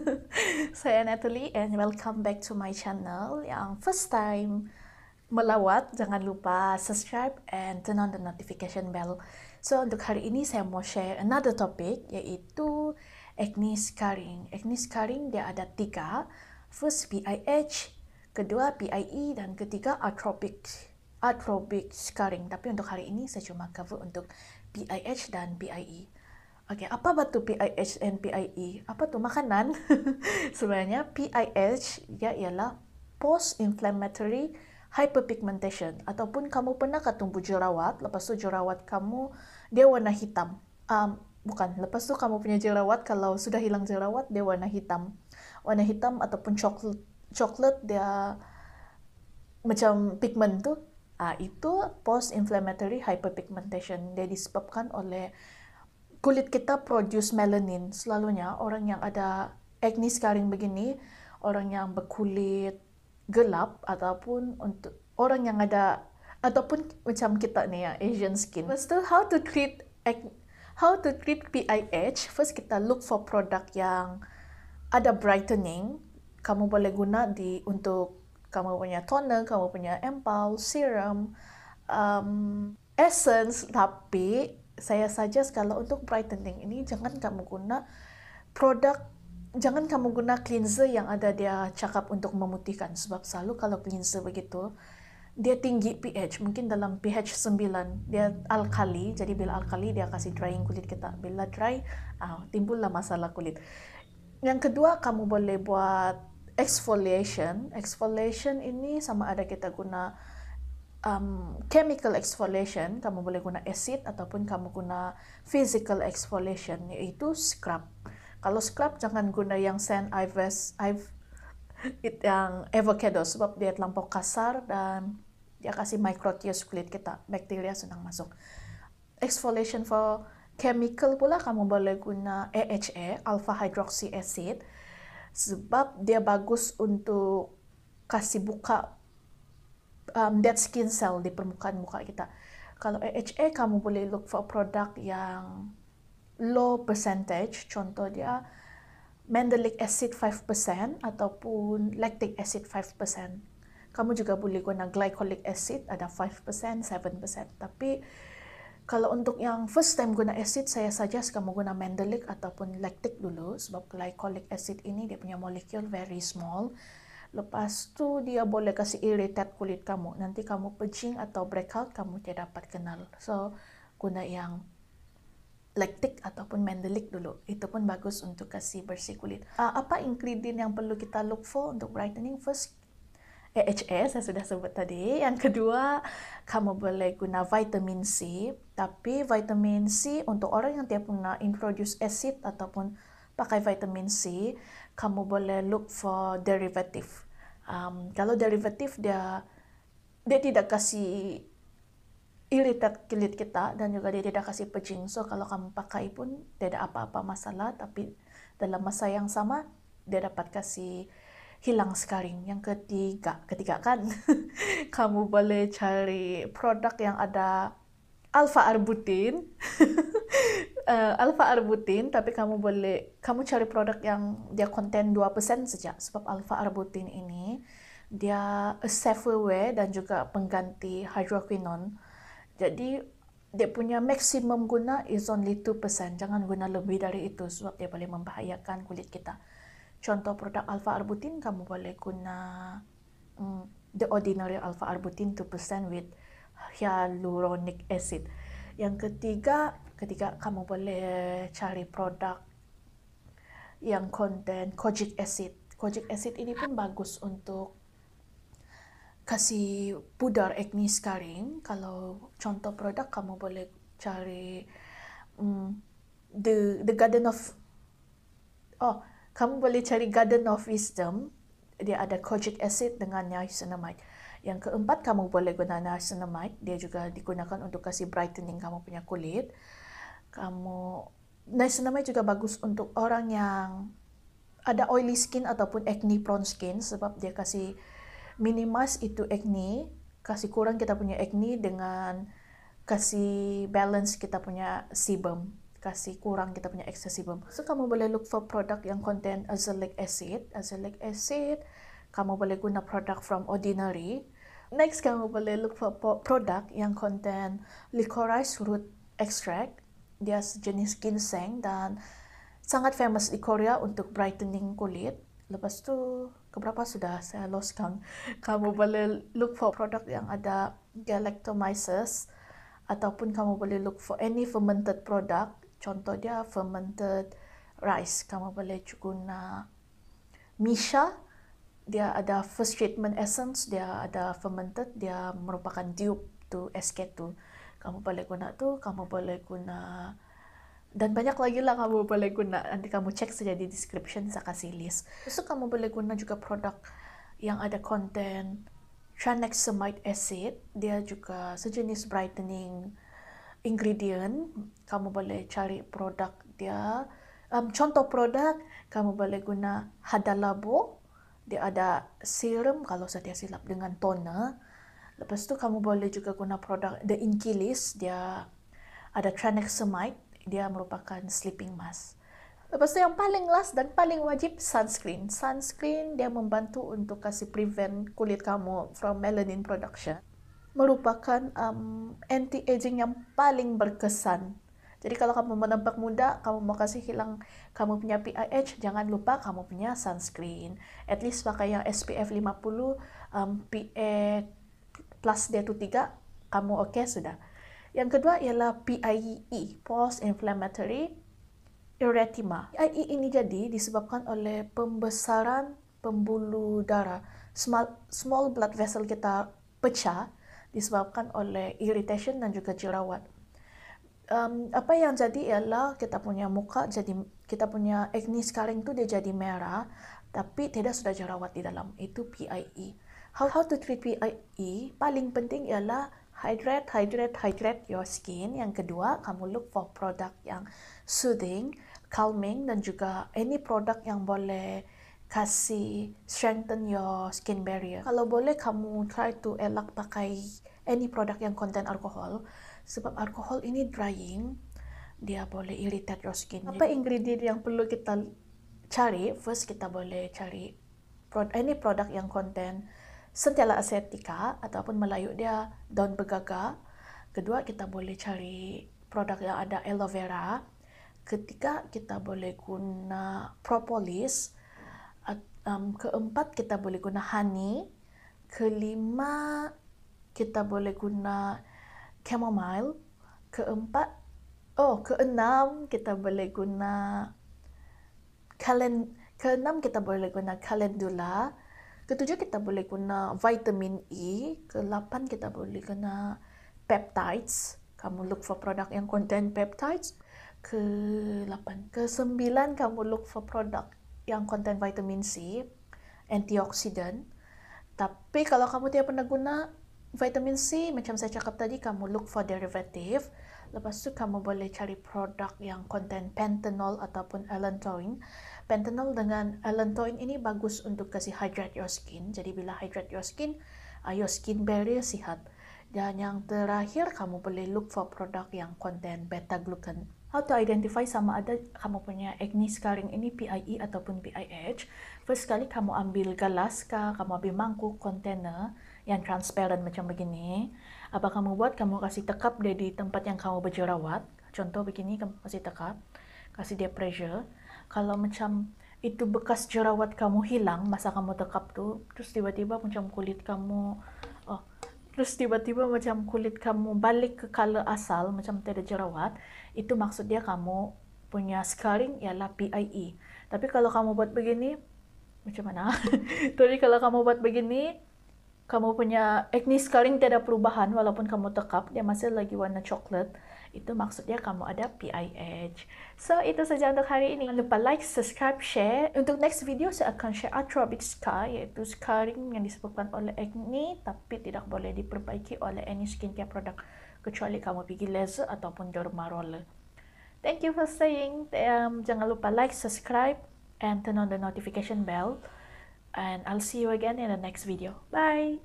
saya Natalie and welcome back to my channel yang first time melawat jangan lupa subscribe and turn on the notification bell so untuk hari ini saya mau share another topic yaitu acne scarring acne scarring dia ada tiga first PIH kedua PIE dan ketiga atropic atropic scarring tapi untuk hari ini saya cuma cover untuk PIH dan PIE Oke, okay, apa batu PIH dan PIE? Apa tu makanan? Sebenarnya PIH ya ialah post inflammatory hyperpigmentation ataupun kamu pernah ketumbuh jerawat, lepas tu jerawat kamu dia warna hitam. Um, bukan, lepas tu kamu punya jerawat kalau sudah hilang jerawat dia warna hitam. Warna hitam ataupun coklat coklat dia macam pigment tu. Ah itu post inflammatory hyperpigmentation. Dia disebabkan oleh kulit kita produce melanin. Selalunya orang yang ada acne scarring begini, orang yang berkulit gelap ataupun untuk orang yang ada ataupun macam kita ni ya Asian skin. First of how to treat acne, how to treat PIH? First kita look for produk yang ada brightening. Kamu boleh guna di untuk kamu punya toner, kamu punya empal, serum, um, essence tapi saya saja kalau untuk brightening ini jangan kamu guna produk jangan kamu guna cleanser yang ada dia cakap untuk memutihkan sebab selalu kalau cleanser begitu dia tinggi pH mungkin dalam pH 9 dia alkali jadi bila alkali dia kasih drying kulit kita bila dry ah, lah masalah kulit yang kedua kamu boleh buat exfoliation exfoliation ini sama ada kita guna um, chemical exfoliation, kamu boleh guna acid ataupun kamu guna physical exfoliation yaitu scrub. Kalau scrub jangan guna yang sand ives, ive, it, yang avocado sebab dia terlampau kasar dan dia kasih tears kulit kita, bakteria senang masuk. Exfoliation for chemical pula kamu boleh guna AHA, alpha hydroxy acid sebab dia bagus untuk kasih buka um, dead skin cell di permukaan muka kita. Kalau AHA, kamu boleh look for produk yang low percentage. Contoh dia, mandelic acid 5% ataupun lactic acid 5%. Kamu juga boleh guna glycolic acid, ada 5%, 7%. Tapi kalau untuk yang first time guna acid, saya suggest kamu guna mandelic ataupun lactic dulu sebab glycolic acid ini dia punya molekul very small. Lepas tu dia boleh kasi irritate kulit kamu. Nanti kamu pecing atau breakout kamu tidak dapat kenal. So guna yang lactic ataupun mandelic dulu. Itu pun bagus untuk kasi bersih kulit. Uh, apa ingredient yang perlu kita look for untuk brightening? First AHA eh, saya sudah sebut tadi. Yang kedua, kamu boleh guna vitamin C. Tapi vitamin C untuk orang yang tiap pernah introduce acid ataupun pakai vitamin C, kamu boleh look for derivative. um, kalau derivatif dia dia tidak kasih iritat kulit kita dan juga dia tidak kasih pejing so kalau kamu pakai pun tidak apa-apa masalah tapi dalam masa yang sama dia dapat kasih hilang scarring. Yang ketiga, ketiga kan kamu boleh cari produk yang ada alfa arbutin uh, eh, alfa arbutin tapi kamu boleh kamu cari produk yang dia konten 2% saja sebab alfa arbutin ini dia a safe way dan juga pengganti hydroquinone. Jadi dia punya maksimum guna is only 2%. Jangan guna lebih dari itu sebab dia boleh membahayakan kulit kita. Contoh produk alfa arbutin kamu boleh guna um, the ordinary alfa arbutin 2% with hyaluronic acid. Yang ketiga ketika kamu boleh cari produk yang konten kojic acid. Kojic acid ini pun bagus untuk kasih pudar acne scarring. Kalau contoh produk kamu boleh cari um, the the garden of oh kamu boleh cari garden of wisdom dia ada kojic acid dengan niacinamide. Yang keempat kamu boleh guna niacinamide dia juga digunakan untuk kasih brightening kamu punya kulit. kamu nice namanya juga bagus untuk orang yang ada oily skin ataupun acne prone skin sebab dia kasih minimize itu acne kasih kurang kita punya acne dengan kasih balance kita punya sebum kasih kurang kita punya excess sebum so kamu boleh look for produk yang content azelaic acid azelaic acid kamu boleh guna produk from ordinary next kamu boleh look for produk yang content licorice root extract dia sejenis ginseng dan sangat famous di Korea untuk brightening kulit. Lepas tu keberapa sudah saya lost count. Kamu boleh look for produk yang ada galactomyces ataupun kamu boleh look for any fermented product. Contoh dia fermented rice. Kamu boleh guna Misha. Dia ada first treatment essence, dia ada fermented, dia merupakan dupe to SK2 kamu boleh guna tu, kamu boleh guna dan banyak lagi lah kamu boleh guna nanti kamu cek saja di description saya kasih list terus kamu boleh guna juga produk yang ada konten tranexamide acid dia juga sejenis brightening ingredient kamu boleh cari produk dia um, contoh produk kamu boleh guna hadalabo dia ada serum kalau saya tidak silap dengan toner Lepas tu kamu boleh juga guna produk The List Dia ada tranexamide. Dia merupakan sleeping mask. Lepas tu yang paling last dan paling wajib sunscreen. Sunscreen dia membantu untuk kasih prevent kulit kamu from melanin production. Merupakan um, anti-aging yang paling berkesan. Jadi kalau kamu menampak muda, kamu mau kasih hilang kamu punya PIH, jangan lupa kamu punya sunscreen. At least pakai yang SPF 50, um, PA plus dia tu tiga, kamu okey sudah. Yang kedua ialah PIE, Post Inflammatory Erythema. PIE ini jadi disebabkan oleh pembesaran pembuluh darah. Small, small blood vessel kita pecah disebabkan oleh irritation dan juga jerawat. Um, apa yang jadi ialah kita punya muka jadi kita punya acne scarring tu dia jadi merah tapi tidak sudah jerawat di dalam itu PIE. How, how to treat PIE paling penting ialah hydrate, hydrate, hydrate your skin. Yang kedua, kamu look for product yang soothing, calming dan juga any product yang boleh kasih strengthen your skin barrier. Kalau boleh, kamu try to elak pakai any product yang content alcohol sebab alcohol ini drying dia boleh irritate your skin. Apa ingredient yang perlu kita cari? First kita boleh cari any product yang content sentiala asetika ataupun melayu dia daun begaga Kedua kita boleh cari produk yang ada aloe vera. Ketiga kita boleh guna propolis. Um, keempat kita boleh guna honey. Kelima kita boleh guna chamomile. Keempat oh keenam kita boleh guna kalen keenam kita boleh guna calendula. Ketujuh kita boleh guna vitamin E. ke lapan kita boleh guna peptides. Kamu look for produk yang contain peptides. ke lapan ke sembilan kamu look for produk yang contain vitamin C. Antioxidant. Tapi kalau kamu tidak pernah guna vitamin C, macam saya cakap tadi, kamu look for derivative. Lepas tu kamu boleh cari produk yang konten pentanol ataupun allantoin. Pentanol dengan allantoin ini bagus untuk kasih hydrate your skin. Jadi bila hydrate your skin, uh, your skin barrier sihat. Dan yang terakhir kamu boleh look for produk yang konten beta glucan. How to identify sama ada kamu punya acne scarring ini PIE ataupun PIH. First sekali kamu ambil gelas kah, kamu ambil mangkuk kontainer yang transparent macam begini apa kamu buat kamu kasih tekap dia di tempat yang kamu berjerawat contoh begini kamu kasih tekap kasih dia pressure kalau macam itu bekas jerawat kamu hilang masa kamu tekap tu terus tiba-tiba macam kulit kamu oh terus tiba-tiba macam kulit kamu balik ke kala asal macam tiada jerawat itu maksud dia kamu punya scarring ialah PIE tapi kalau kamu buat begini macam mana? Tapi kalau kamu buat begini, kamu punya acne scarring tidak perubahan walaupun kamu tekap dia masih lagi warna coklat itu maksudnya kamu ada PIH. So itu saja untuk hari ini. Jangan lupa like, subscribe, share. Untuk next video saya akan share atrophic scar yaitu scarring yang disebabkan oleh acne tapi tidak boleh diperbaiki oleh any skincare product kecuali kamu pergi laser ataupun derma roller. Thank you for staying. Um, jangan lupa like, subscribe and turn on the notification bell. and I'll see you again in the next video. Bye!